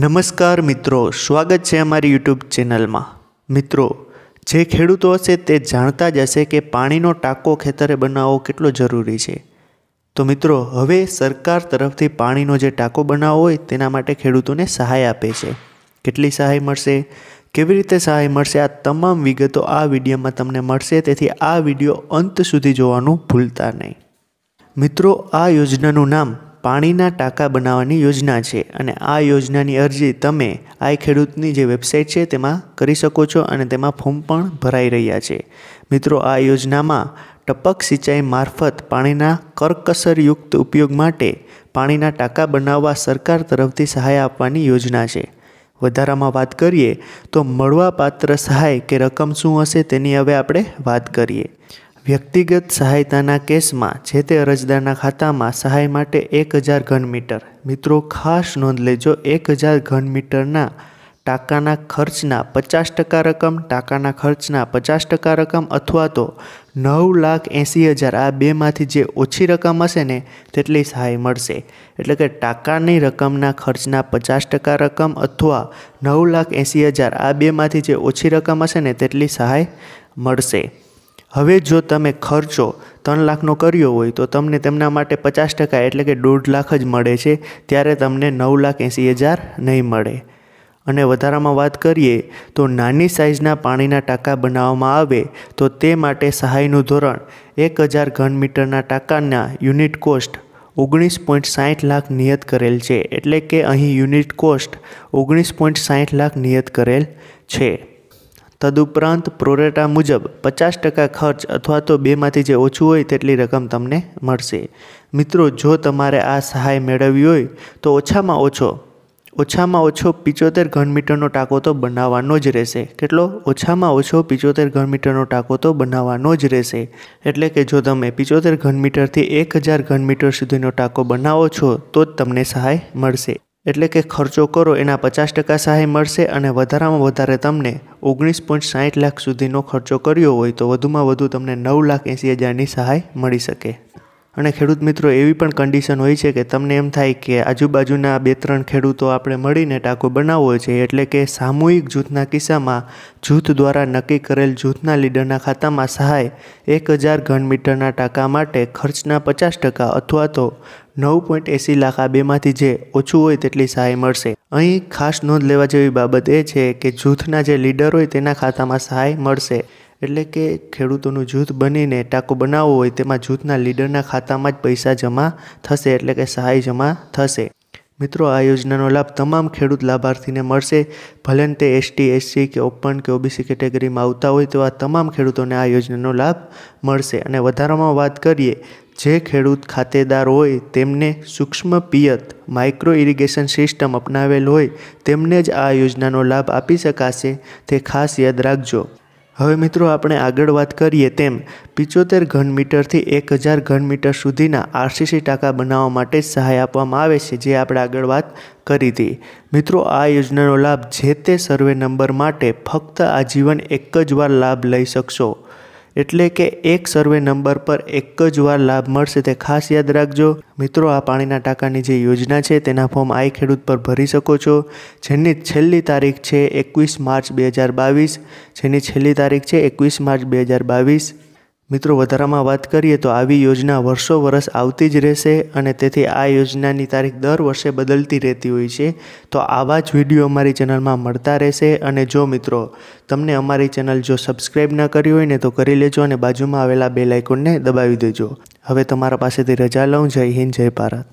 નમસ્કાર મિત્રો સ્વાગત છે અમારી યુટ્યુબ ચેનલમાં મિત્રો જે ખેડૂતો હશે તે જાણતા જ હશે કે પાણીનો ટાંકો ખેતરે બનાવવો કેટલો જરૂરી છે તો મિત્રો હવે સરકાર તરફથી પાણીનો જે ટાંકો બનાવવો હોય તેના માટે ખેડૂતોને સહાય આપે છે કેટલી સહાય મળશે કેવી રીતે સહાય મળશે આ તમામ વિગતો આ વિડીયોમાં તમને મળશે તેથી આ વિડીયો અંત સુધી જોવાનું ભૂલતા નહીં મિત્રો આ યોજનાનું નામ પાણીના ટાંકા બનાવવાની યોજના છે અને આ યોજનાની અરજી તમે આ ખેડૂતની જે વેબસાઇટ છે તેમાં કરી શકો છો અને તેમાં ફોર્મ પણ ભરાઈ રહ્યા છે મિત્રો આ યોજનામાં ટપક સિંચાઈ મારફત પાણીના કરકસરયુક્ત ઉપયોગ માટે પાણીના ટાંકા બનાવવા સરકાર તરફથી સહાય આપવાની યોજના છે વધારામાં વાત કરીએ તો મળવાપાત્ર સહાય કે રકમ શું હશે તેની હવે આપણે વાત કરીએ વ્યક્તિગત સહાયતાના કેસમાં જે તે અરજદારના ખાતામાં સહાય માટે એક હજાર ઘન મીટર મિત્રો ખાસ નોંધ લેજો એક હજાર ઘન મીટરના ટાંકાના ખર્ચના પચાસ ટકા રકમ ટાંકાના ખર્ચના પચાસ ટકા રકમ અથવા તો નવ લાખ એંસી હજાર આ બેમાંથી જે ઓછી રકમ હશે ને તેટલી સહાય મળશે એટલે કે ટાંકાની રકમના ખર્ચના પચાસ ટકા રકમ અથવા નવ લાખ એંસી હજાર આ બેમાંથી જે ઓછી રકમ હશે ને તેટલી સહાય મળશે હવે જો તમે ખર્ચો ત્રણ લાખનો કર્યો હોય તો તમને તેમના માટે પચાસ ટકા એટલે કે દોઢ લાખ જ મળે છે ત્યારે તમને નવ લાખ એંસી હજાર નહીં મળે અને વધારામાં વાત કરીએ તો નાની સાઇઝના પાણીના ટાંકા બનાવવામાં આવે તો તે માટે સહાયનું ધોરણ એક હજાર ઘન મીટરના ટાંકાના યુનિટ કોસ્ટ ઓગણીસ પોઈન્ટ સાહીઠ લાખ નિયત કરેલ છે એટલે કે અહીં યુનિટ કોસ્ટ ઓગણીસ પોઈન્ટ સાહીઠ લાખ નિયત કરેલ છે તદુપરાંત પ્રોરેટા મુજબ પચાસ ટકા ખર્ચ અથવા તો બેમાંથી જે ઓછું હોય તેટલી રકમ તમને મળશે મિત્રો જો તમારે આ સહાય મેળવવી હોય તો ઓછામાં ઓછો ઓછામાં ઓછો પિચોતેર મીટરનો ટાંકો તો બનાવવાનો જ રહેશે કેટલો ઓછામાં ઓછો પિચોતેર મીટરનો ટાંકો તો બનાવવાનો જ રહેશે એટલે કે જો તમે પિચોતેર ઘન મીટરથી એક હજાર ઘન મીટર સુધીનો ટાંકો બનાવો છો તો જ તમને સહાય મળશે એટલે કે ખર્ચો કરો એના પચાસ ટકા સહાય મળશે અને વધારામાં વધારે તમને ઓગણીસ પોઈન્ટ સાહીઠ લાખ સુધીનો ખર્ચો કર્યો હોય તો વધુમાં વધુ તમને નવ લાખ એંસી હજારની સહાય મળી શકે અને ખેડૂત મિત્રો એવી પણ કન્ડિશન હોય છે કે તમને એમ થાય કે આજુબાજુના બે ત્રણ ખેડૂતો આપણે મળીને ટાંકો બનાવવો છે એટલે કે સામૂહિક જૂથના કિસ્સામાં જૂથ દ્વારા નક્કી કરેલ જૂથના લીડરના ખાતામાં સહાય એક હજાર ઘન મીટરના ટાંકા માટે ખર્ચના પચાસ ટકા અથવા તો નવ પોઈન્ટ એંસી લાખ આ બેમાંથી જે ઓછું હોય તેટલી સહાય મળશે અહીં ખાસ નોંધ લેવા જેવી બાબત એ છે કે જૂથના જે લીડર હોય તેના ખાતામાં સહાય મળશે એટલે કે ખેડૂતોનું જૂથ બનીને ટાંકો બનાવવો હોય તેમાં જૂથના લીડરના ખાતામાં જ પૈસા જમા થશે એટલે કે સહાય જમા થશે મિત્રો આ યોજનાનો લાભ તમામ ખેડૂત લાભાર્થીને મળશે ભલે તે એસટી એસસી કે ઓપન કે ઓબીસી કેટેગરીમાં આવતા હોય તેવા તમામ ખેડૂતોને આ યોજનાનો લાભ મળશે અને વધારામાં વાત કરીએ જે ખેડૂત ખાતેદાર હોય તેમને સૂક્ષ્મ પિયત માઇક્રો ઇરિગેશન સિસ્ટમ અપનાવેલ હોય તેમને જ આ યોજનાનો લાભ આપી શકાશે તે ખાસ યાદ રાખજો હવે મિત્રો આપણે આગળ વાત કરીએ તેમ પિચોતેર ઘન મીટરથી એક હજાર ઘન મીટર સુધીના આરસીસી ટાંકા બનાવવા માટે સહાય આપવામાં આવે છે જે આપણે આગળ વાત કરી હતી મિત્રો આ યોજનાનો લાભ જે તે સર્વે નંબર માટે ફક્ત આજીવન એક જ વાર લાભ લઈ શકશો એટલે કે એક સર્વે નંબર પર એક જ વાર લાભ મળશે તે ખાસ યાદ રાખજો મિત્રો આ પાણીના ટાંકાની જે યોજના છે તેના ફોર્મ આઈ ખેડૂત પર ભરી શકો છો જેની છેલ્લી તારીખ છે એકવીસ માર્ચ બે હજાર બાવીસ જેની છેલ્લી તારીખ છે એકવીસ માર્ચ બે હજાર બાવીસ મિત્રો વધારામાં વાત કરીએ તો આવી યોજના વર્ષો વર્ષ આવતી જ રહેશે અને તેથી આ યોજનાની તારીખ દર વર્ષે બદલતી રહેતી હોય છે તો આવા જ વિડીયો અમારી ચેનલમાં મળતા રહેશે અને જો મિત્રો તમને અમારી ચેનલ જો સબસ્ક્રાઈબ ન કરી હોય ને તો કરી લેજો અને બાજુમાં આવેલા બે લાઇકોનને દબાવી દેજો હવે તમારા પાસેથી રજા લઉં જય હિન્દ જય ભારત